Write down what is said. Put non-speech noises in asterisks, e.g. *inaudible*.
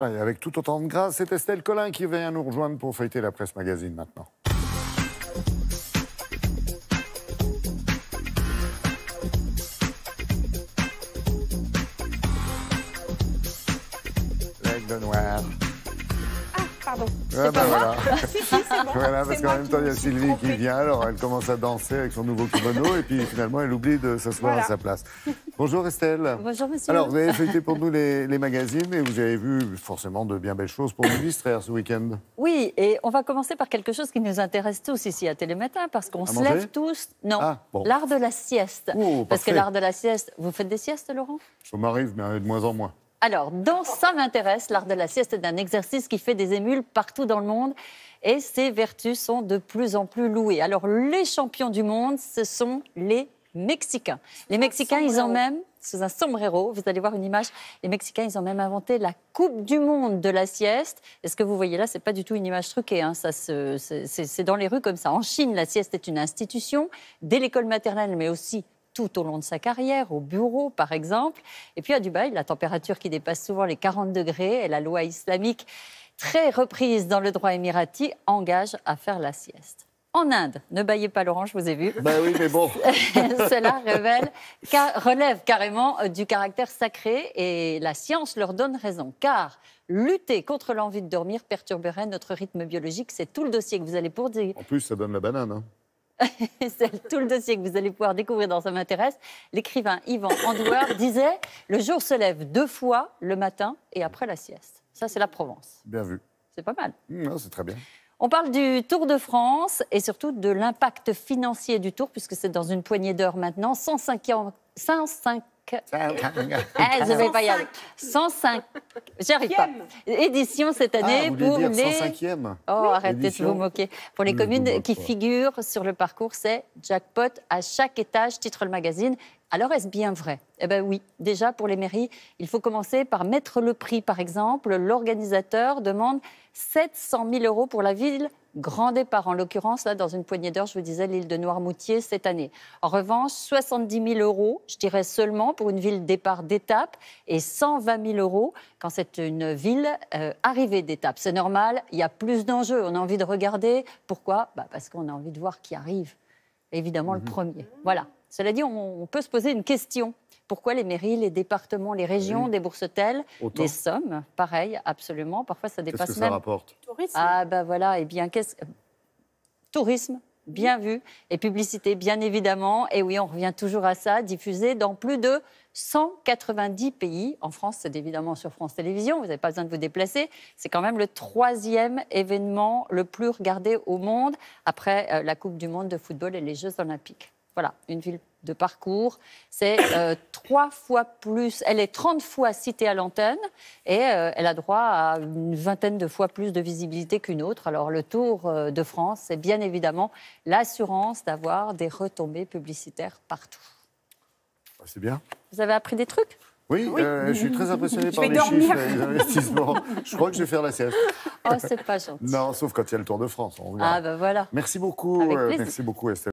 avec tout autant de grâce, c'est Estelle Collin qui vient nous rejoindre pour feuilleter la presse magazine maintenant. de noir pardon. bah *laughs* voilà. parce qu'en même temps, il y a Sylvie qui vient, alors elle commence à danser avec son nouveau kimono et puis finalement, elle oublie de s'asseoir à sa place. Bonjour Estelle. Bonjour monsieur. Alors, vous avez feuilleté pour nous les, magazines et vous avez vu forcément de bien belles choses pour nous distraire ce week-end. Oui, et on va commencer par quelque chose qui nous intéresse tous ici à Télématin parce qu'on se lève tous. Non, ah, l'art de la sieste. Oh, parce que l'art de la sieste, vous faites des siestes, Laurent Ça m'arrive, mais de moins en moins. Alors, dans Ça m'intéresse, l'art de la sieste est un exercice qui fait des émules partout dans le monde et ses vertus sont de plus en plus louées. Alors, les champions du monde, ce sont les Mexicains. Les Mexicains, ils ont même, sous un sombrero, vous allez voir une image, les Mexicains, ils ont même inventé la Coupe du Monde de la sieste. Et ce que vous voyez là, ce n'est pas du tout une image truquée. Hein, c'est dans les rues comme ça. En Chine, la sieste est une institution, dès l'école maternelle, mais aussi tout au long de sa carrière, au bureau par exemple. Et puis à Dubaï, la température qui dépasse souvent les 40 degrés et la loi islamique très reprise dans le droit émirati engage à faire la sieste. En Inde, ne baillez pas l'orange, je vous ai vu. Ben oui, mais bon. *laughs* Cela révèle, relève carrément euh, du caractère sacré et la science leur donne raison. Car lutter contre l'envie de dormir perturberait notre rythme biologique. C'est tout le dossier que vous allez pour dire. En plus, ça donne la banane. Hein. *laughs* c'est tout le dossier que vous allez pouvoir découvrir dans Ça m'intéresse. L'écrivain Yvan Andouard disait Le jour se lève deux fois, le matin et après la sieste. Ça, c'est la Provence. Bien vu. C'est pas mal. Mmh, non, c'est très bien. On parle du Tour de France et surtout de l'impact financier du Tour, puisque c'est dans une poignée d'heures maintenant. 150, 150 105. Eh, J'y pas. Édition cette ah, année pour les. 105e. Oh, arrêtez de vous moquer. Pour les communes qui euh, figurent sur le parcours, c'est jackpot à chaque étage, titre le magazine. Alors est-ce bien vrai Eh bien oui, déjà pour les mairies, il faut commencer par mettre le prix. Par exemple, l'organisateur demande 700 000 euros pour la ville Grand départ, en l'occurrence, là, dans une poignée d'heures, je vous disais, l'île de Noirmoutier cette année. En revanche, 70 000 euros, je dirais seulement, pour une ville départ d'étape et 120 000 euros quand c'est une ville euh, arrivée d'étape. C'est normal, il y a plus d'enjeux. On a envie de regarder. Pourquoi bah Parce qu'on a envie de voir qui arrive évidemment le mhm. premier. Voilà. Cela dit, on, peut se poser une question. Pourquoi les mairies, les départements, les régions déboursent-elles des sommes Pareil, absolument. Parfois, ça dépasse même. quest Tourisme. Ah ben bah, voilà. Eh bien, qu'est-ce tourisme, bien vu. et publicité, bien évidemment. Et oui, on revient toujours à ça, diffusé dans plus de 190 pays. En France, c'est évidemment sur France Télévisions, vous n'avez pas besoin de vous déplacer. C'est quand même le troisième événement le plus regardé au monde après euh, la Coupe du Monde de football et les Jeux olympiques. Voilà, une ville de parcours, c'est euh, *coughs* trois fois plus, elle est 30 fois citée à l'antenne et euh, elle a droit à une vingtaine de fois plus de visibilité qu'une autre. Alors le Tour euh, de France, c'est bien évidemment l'assurance d'avoir des retombées publicitaires partout. Ah, c'est bien. Vous avez appris des trucs oui, je suis très impressionné *laughs* par les chiffres les investissements. je crois que je vais faire la sieste. Oh, c'est pas gentil. Non, sauf quand il y a le Tour de France. ah, ben voilà. Merci beaucoup. Merci beaucoup, Estelle.